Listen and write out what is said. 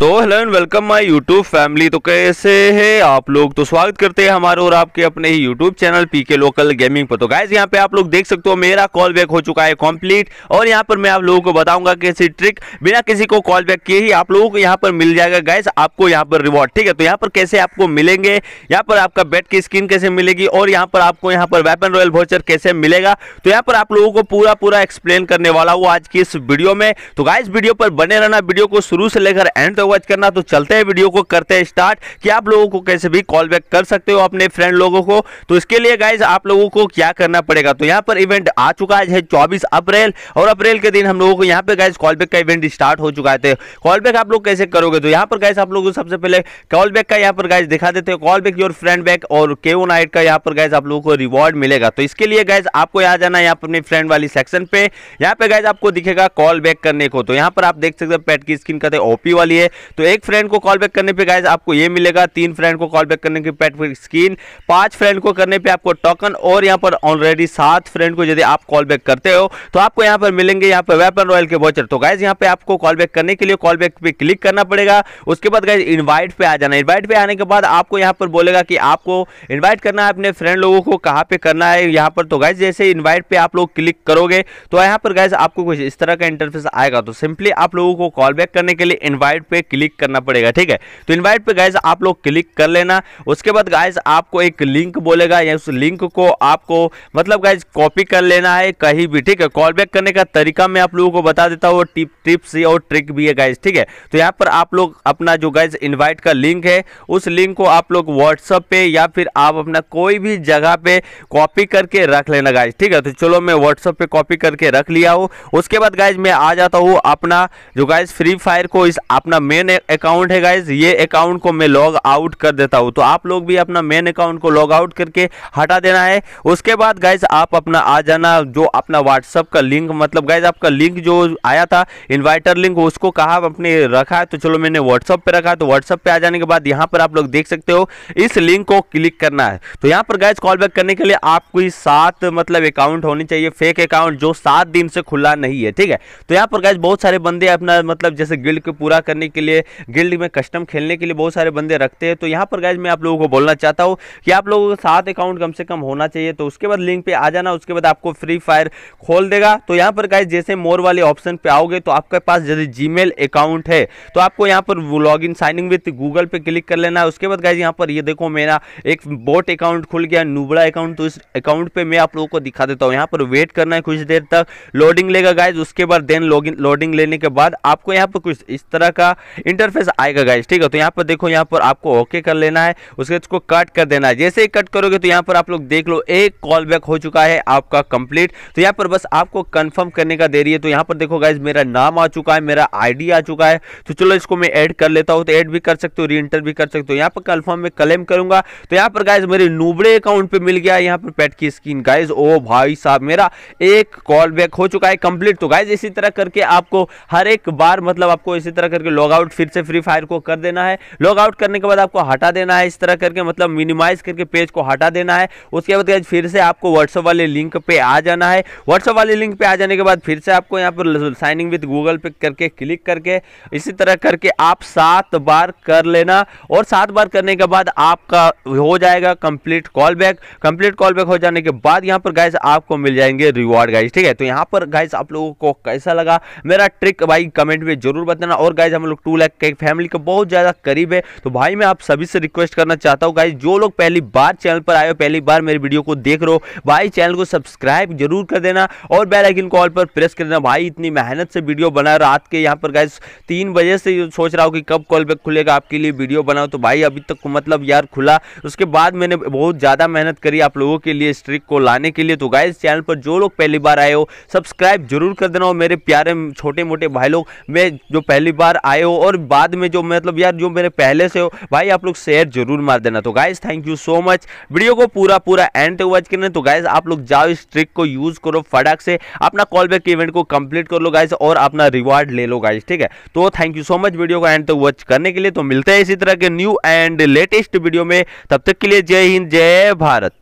तो hello and welcome my YouTube family तो कैसे हैं आप लोग तो स्वागत करते हैं हमारे और आपके अपने ही YouTube channel PK local gaming पर तो गाइज यहां पे आप लोग देख सकते हो मेरा कॉल बैक हो चुका है कंप्लीट और यहाँ पर मैं आप लोगों को बताऊंगा कैसी ट्रिक बिना किसी को कॉल बैक किए ही आप लोगों को यहाँ पर मिल जाएगा गाइज आपको यहाँ पर रिवॉर्ड ठीक है तो यहाँ पर कैसे आपको मिलेंगे यहाँ पर आपका बेट की स्क्रीन कैसे मिलेगी और यहाँ पर आपको यहाँ पर वेपन रॉयल वोचर कैसे मिलेगा तो यहाँ पर आप लोगों को पूरा पूरा एक्सप्लेन करने वाला हूँ आज की इस वीडियो में तो गाइज वीडियो पर बने रहना वीडियो को शुरू से लेकर एंड तक वॉच करना तो चलते हैं वीडियो को करते हैं स्टार्ट कि आप लोगों को कैसे भी कॉल बैक कर सकते हो अपने फ्रेंड लोगों को तो इसके लिए गाइज आप लोगों को क्या करना पड़ेगा तो यहाँ पर इवेंट आ चुका है चौबीस अप्रैल और अप्रैल के दिन हम लोगों को यहाँ पे गाइज कॉल बैक का इवेंट स्टार्ट हो चुका है कॉल तो बैक आप लोग कैसे करोगे तो यहाँ पर गाइज आप लोगों को सबसे पहले कॉल बैक का यहाँ पर गाइज दिखा देते हैं call back your friend back और केओ नाइट का यहाँ पर गाइज आप लोगों को रिवॉर्ड मिलेगा तो इसके लिए गाइज आपको यहाँ जाना यहाँ पर अपने फ्रेंड वाली सेक्शन पे यहाँ पे गाइज आपको दिखेगा कॉल बैक करने को तो यहाँ पर आप देख सकते हैं पेट की स्किन कहते ओपी वाली है तो एक फ्रेंड को कॉल बैक करने पे गाइज आपको ये मिलेगा तीन फ्रेंड को कॉल बैक करने के पैट स्क्रीन पांच फ्रेंड को करने पे आपको टोकन और यहाँ पर ऑलरेडी सात फ्रेंड को यदि आप कॉल बैक करते हो तो आपको यहाँ पर मिलेंगे यहाँ पर वेपन रॉयल के वॉचर तो गाइज यहाँ पे आपको कॉल बैक करने के लिए कॉल बैक पे क्लिक करना पड़ेगा उसके बाद गाइज इन्वाइट पे आ जाना इन्वाइट पे आने के बाद आपको यहाँ पर बोलेगा कि आपको इन्वाइट करना है अपने फ्रेंड लोगों को कहाँ पे करना है यहाँ पर तो गाइज जैसे इन्वाइट पे आप लोग क्लिक करोगे तो यहाँ पर गाइज आपको कुछ इस तरह का इंटरफेस आएगा तो सिंपली आप लोगों को कॉल बैक करने के लिए इन्वाइट पे क्लिक करना पड़ेगा ठीक है तो इन्वाइट पे गाइज आप लोग क्लिक कर लेना उसके बाद गाइज आपको एक लिंक बोलेगा या उस लिंक को आपको मतलब गाइज कॉपी कर लेना है कहीं भी ठीक है कॉल बैक करने का तरीका मैं आप लोगों को बता देता हूँ टिप टिप्स और ट्रिक भी है गाइज ठीक है तो यहाँ पर आप लोग अपना जो गाइज इन्वाइट का लिंक है उस लिंक को आप लोग व्हाट्सअप पे या फिर आप अपना कोई भी जगह पे कॉपी करके रख लेना गाइज ठीक है तो चलो मैं व्हाट्सअप पे कॉपी करके रख लिया हूँ उसके बाद गाइज मैं आ जाता हूँ अपना जो गाइज फ्री फायर को इस अपना मेन अकाउंट है गाइज ये अकाउंट को मैं लॉग आउट कर देता हूँ तो आप लोग भी अपना मेन अकाउंट को लॉग आउट करके हटा देना है उसके बाद गाइज आप अपना आ जाना जो अपना व्हाट्सअप का लिंक मतलब गाइज आपका लिंक जो आया था इन्वाइटर लिंक उसको कहा अपने रखा है तो चलो मैंने व्हाट्सअप पे रखा है तो व्हाट्सअप पे आ जाने के बाद यहाँ पर आप लोग देख सकते हो इस लिंक को क्लिक करना है तो यहाँ पर गाइज कॉल बैक करने के लिए आपको सात मतलब अकाउंट होनी चाहिए फेक अकाउंट जो सात दिन से खुला नहीं है ठीक है तो यहाँ पर गाइज बहुत सारे बंदे अपना मतलब जैसे गिल्ड को पूरा करने के के लिए गिल्ड में कस्टम खेलने के लिए बहुत सारे बंदे रखते हैं तो यहाँ पर गाइज मैं आप लोगों को बोलना चाहता हूँ कि आप लोगों का सात अकाउंट कम से कम होना चाहिए तो उसके बाद लिंक पर आ जाना उसके बाद आपको फ्री फायर खोल देगा तो यहाँ पर गाइज जैसे मोर वाले ऑप्शन पर आओगे तो आपके पास यदि जी अकाउंट है तो आपको यहाँ पर लॉग इन साइनिंग विथ गूगल पर क्लिक कर लेना है उसके बाद गाइज यहाँ पर ये देखो मेरा एक बोट अकाउंट खुल गया नूबड़ा अकाउंट तो इस अकाउंट पे मैं आप लोगों को दिखा देता हूँ यहाँ पर वेट करना है कुछ देर तक लोडिंग लेगा गाइज उसके बाद देन लॉगिन लोडिंग लेने के बाद आपको यहाँ पर कुछ इस तरह का इंटरफेस आएगा गाइज ठीक है तो यहाँ पर देखो यहाँ पर आपको ओके कर लेना है उसके इसको कट कर देना है जैसे ही कट करोगे तो यहाँ पर आप लोग देख लो एक कॉल बैक हो चुका है आपका कंप्लीट तो यहाँ पर बस आपको कंफर्म करने का दे रही है तो यहाँ पर देखो गाइज मेरा नाम आ चुका है मेरा आई आ चुका है तो चलो इसको मैं ऐड कर लेता हूँ तो ऐड भी कर सकते हो री भी कर सकते हो यहाँ पर कन्फर्म में क्लेम करूंगा तो यहाँ पर गाइज मेरे नूबड़े अकाउंट पर मिल गया है यहाँ पर पेट की स्क्रीन गाइज ओ भाई साहब मेरा एक कॉल बैक हो चुका है कंप्लीट तो गाइज इसी तरह करके आपको हर एक बार मतलब आपको इसी तरह करके लॉग आउट फिर से फ्री फायर को कर देना है लॉग आउट करने के बाद आपको हटा देना है इस तरह करके मतलब मिनिमाइज करके पेज को हटा देना है उसके बाद फिर से आपको व्हाट्सअप वाले लिंक पे आ जाना है व्हाट्सअप वाले लिंक पे आ जाने के बाद फिर से आपको यहाँ पर साइन इन विद गूगल पे करके क्लिक करके इसी तरह करके आप सात बार कर लेना और सात बार करने के बाद आपका हो जाएगा complete call back complete call back हो जाने के बाद यहाँ पर गाइस आपको मिल जाएंगे रिवॉर्ड गाइस ठीक है तो यहाँ पर गाइस आप लोगों को कैसा लगा मेरा ट्रिक भाई कमेंट में जरूर बताना और गाइस हम लोग टू लाख के फैमिली के बहुत ज़्यादा करीब है तो भाई मैं आप सभी से रिक्वेस्ट करना चाहता हूँ गाइज जो लोग पहली बार चैनल पर आए हो पहली बार मेरी वीडियो को देख रहे हो भाई चैनल को सब्सक्राइब जरूर कर देना और बेलाइकिन कॉल पर प्रेस कर देना भाई इतनी मेहनत से वीडियो बना रात के यहाँ पर गाइज तीन बजे से सोच रहा हूँ कि कब कॉल बैक खुलेगा आपके लिए वीडियो बनाओ तो भाई अभी तक मतलब यार खुला उसके बाद मैंने बहुत ज़्यादा मेहनत करी आप लोगों के लिए स्ट्रिक को लाने के लिए तो गाइज चैनल पर जो लोग पहली बार आए हो सब्सक्राइब जरूर कर देना हो मेरे प्यारे छोटे मोटे भाई लोग मैं जो पहली बार आए हो और बाद में जो मतलब यार जो मेरे पहले से हो भाई आप लोग शेयर जरूर मार देना तो guys thank you so much video को पूरा पूरा एंड तक वॉच करना तो गाइज आप लोग जाओ इस ट्रिक को यूज करो फटाक से अपना कॉल बैक इवेंट को कंप्लीट कर लो गाइज और अपना रिवार्ड ले लो गाइज ठीक है तो thank you so much video को एंड तक वॉच करने के लिए तो मिलते हैं इसी तरह के न्यू एंड लेटेस्ट वीडियो में तब तक के लिए जय हिंद जय भारत